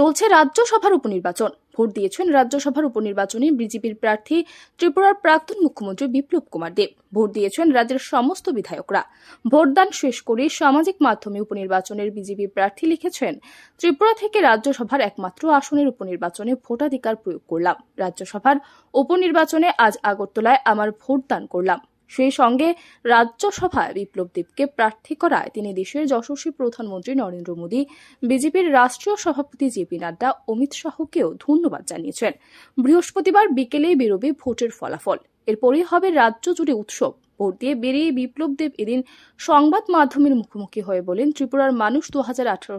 চলছে রাজ্যসভার উপনির্বাচন ভোট দিয়েছেন রাজ্যসভার উপনির্বাচনে বিজেপির প্রার্থী ত্রিপুরার প্রাক্তন মুখ্যমন্ত্রী বিপ্লব কুমার দেব ভোট দিয়েছেন রাজ্যের সমস্ত বিধায়করা ভোটদান শেষ করে সামাজিক মাধ্যমে উপনির্বাচনের বিজেপি প্রার্থী লিখেছেন ত্রিপুরা থেকে রাজ্যসভার একমাত্র আসনের উপনির্বাচনে ভোটাধিকার প্রয়োগ করলাম রাজ্যসভার উপনির্বাচনে আজ আগরতলায় আমার ভোটদান করলাম সেই সঙ্গে রাজ্যসভায় বিপ্লব দেবকে প্রার্থী করায় তিনি দেশের যশস্বী প্রধানমন্ত্রী নরেন্দ্র মোদী বিজেপির রাষ্ট্রীয় সভাপতি জেপি নাড্ডা অমিত শাহকেও ধন্যবাদ জানিয়েছেন বৃহস্পতিবার বিকেলে বেরোবে ভোটের ফলাফল এরপরেই হবে রাজ্য জুড়ে উৎসব ভোট দিয়ে বেরিয়ে বিপ্লব দেব এদিন সংবাদ মাধ্যমের মুখোমুখি হয়ে বলেন ত্রিপুরার মানুষ দু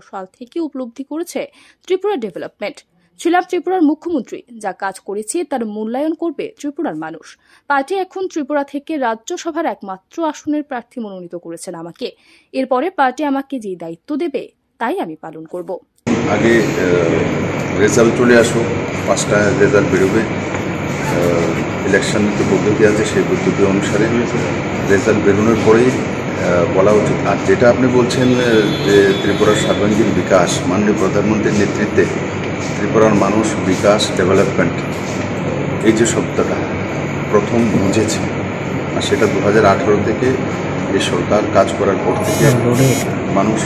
সাল থেকে উপলব্ধি করেছে ত্রিপুরা ডেভেলপমেন্ট ছিলাম ত্রিপুরার মুখ্যমন্ত্রী যা কাজ করেছি তার মূল্যায়ন করবে ত্রিপুরার মানুষ পার্টি এখন ত্রিপুরা থেকে রাজ্যসভার একমাত্র আসনের প্রার্থী মনোনীত করেছেন আমাকে এরপরে পার্টি আমাকে যে দায়িত্ব দেবে তাই আমি পালন করব আগে রেজাল্ট চলে আসুক পাঁচটা রেজাল্ট বেরোবে ইলেকশন যে পদ্ধতি আছে সেই পদ্ধতি অনুসারে রেজাল্ট বেরোনোর পরেই বলা উচিত আর যেটা আপনি বলছেন যে ত্রিপুরার সর্বাঙ্গীন বিকাশ মাননীয় প্রধানমন্ত্রীর নেতৃত্বে ত্রিপুরার মানুষ বিকাশ ডেভেলপমেন্ট এই যে শব্দটা প্রথম বুঝেছে আর সেটা দু হাজার থেকে এই সরকার কাজ করার পর থেকে মানুষ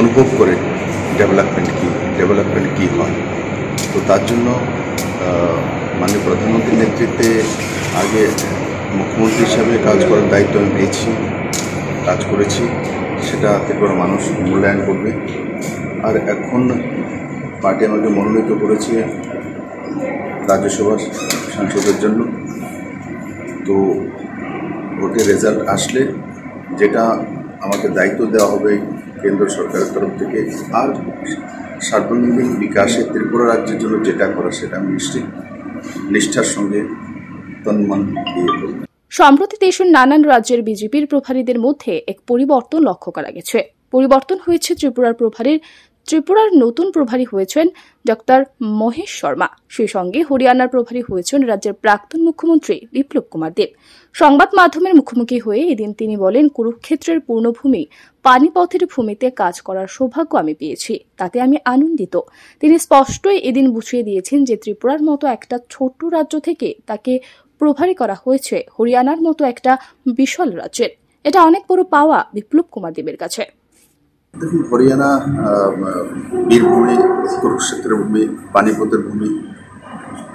অনুভব করে ডেভেলপমেন্ট কী ডেভেলপমেন্ট কী হয় তো তার জন্য মানে প্রধানমন্ত্রীর নেতৃত্বে আগে মুখ্যমন্ত্রী হিসাবে কাজ করার দায়িত্ব আমি পেয়েছি কাজ করেছি সেটা ত্রিপুরার মানুষ মূল্যায়ন করবে আর এখন পার্টি আমাকে মনোনীত করেছে রাজ্যসভার সাংসদের জন্য তো ভোটের রেজাল্ট আসলে যেটা আমাকে দায়িত্ব দেওয়া হবে কেন্দ্র সরকারের তরফ থেকে আর সার্বজনীন বিকাশে ত্রিপুরা রাজ্যের জন্য যেটা করা সেটা আমি নিশ্চিত নিষ্ঠার সঙ্গে তন্মান দিয়ে করব সম্প্রতি দেশের নানান রাজ্যের বিজেপির প্রভারীদের মধ্যে এক পরিবর্তন লক্ষ্য করা গেছে পরিবর্তন হয়েছে ত্রিপুরার প্রভারীর ত্রিপুরার নতুন প্রভারী হয়েছেন ডক্টর মহেশ শর্মা সেই সঙ্গে হরিয়ানার প্রভারী হয়েছেন রাজ্যের প্রাক্তন মুখ্যমন্ত্রী বিপ্লব কুমার দেব সংবাদ মাধ্যমের মুখোমুখি হয়ে এদিন তিনি বলেন কুরুক্ষেত্রের পূর্ণভূমি পানিপথের ভূমিতে কাজ করার সৌভাগ্য আমি পেয়েছি তাতে আমি আনন্দিত তিনি স্পষ্টই এদিন বুঝিয়ে দিয়েছেন যে ত্রিপুরার মতো একটা ছোট রাজ্য থেকে তাকে প্রভারী করা হয়েছে হরিয়ানার মতো একটা বিশাল রাজ্যের এটা অনেক বড় পাওয়া বিপ্লব কুমার দেবের কাছে দেখুন হরিয়ানা বীরভূমি কুরুক্ষেত্রের ভূমি পানিপথের ভূমি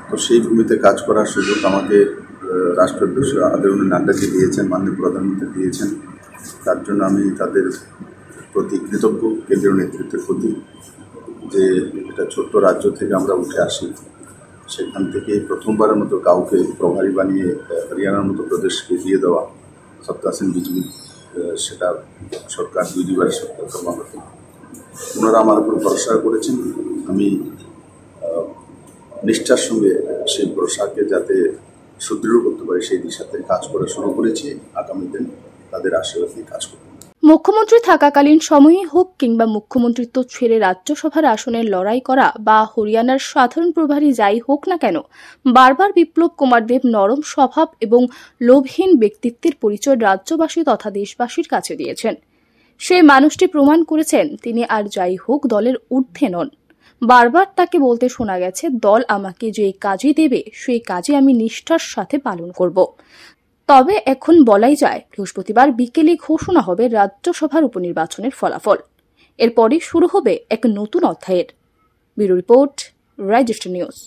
তো সেই ভূমিতে কাজ করার সুযোগ আমাকে রাষ্ট্রাধ্যক্ষ আদরণী নাড্ডাকে দিয়েছেন মাননীয় প্রধানমন্ত্রী দিয়েছেন তার জন্য আমি তাদের প্রতি কৃতজ্ঞ কেন্দ্রীয় নেতৃত্বের প্রতি যে একটা ছোট্ট রাজ্য থেকে আমরা উঠে আসি সেখান থেকে প্রথমবারের মতো কাউকে প্রভারী বানিয়ে হরিয়ানার মতো প্রদেশকে দিয়ে দেওয়া সপ্তাহ বিজলি সেটা সরকার দুই দুবার সরকার কর্মাগত ওনারা আমার উপর ভরসা করেছেন আমি নিষ্ঠার সঙ্গে সেই ভরসাকে যাতে সুদৃঢ় করতে পারি সেই দিশাতে কাজ করা শুরু করেছি আগামী দিন তাদের আশীর্বাদ নিয়ে কাজ করতে মুখ্যমন্ত্রী থাকাকালীন সময়ে হোক কিংবা মুখ্যমন্ত্রিত্ব ছেড়ে রাজ্যসভার আসনের লড়াই করা বা হরিয়ানার সাধারণ প্রভারী যাই হোক না কেন বারবার বিপ্লব কুমার দেব নরম স্বভাব এবং লোভহীন ব্যক্তিত্বের পরিচয় রাজ্যবাসী তথা দেশবাসীর কাছে দিয়েছেন সেই মানুষটি প্রমাণ করেছেন তিনি আর যাই হোক দলের ঊর্ধ্বে নন বারবার তাকে বলতে শোনা গেছে দল আমাকে যে কাজই দেবে সেই কাজে আমি নিষ্ঠার সাথে পালন করব তবে এখন বলাই যায় বৃহস্পতিবার বিকেলে ঘোষণা হবে রাজ্যসভার উপনির্বাচনের ফলাফল এরপরই শুরু হবে এক নতুন অধ্যায়ের ব্যুরো রিপোর্ট রাজস্ট নিউজ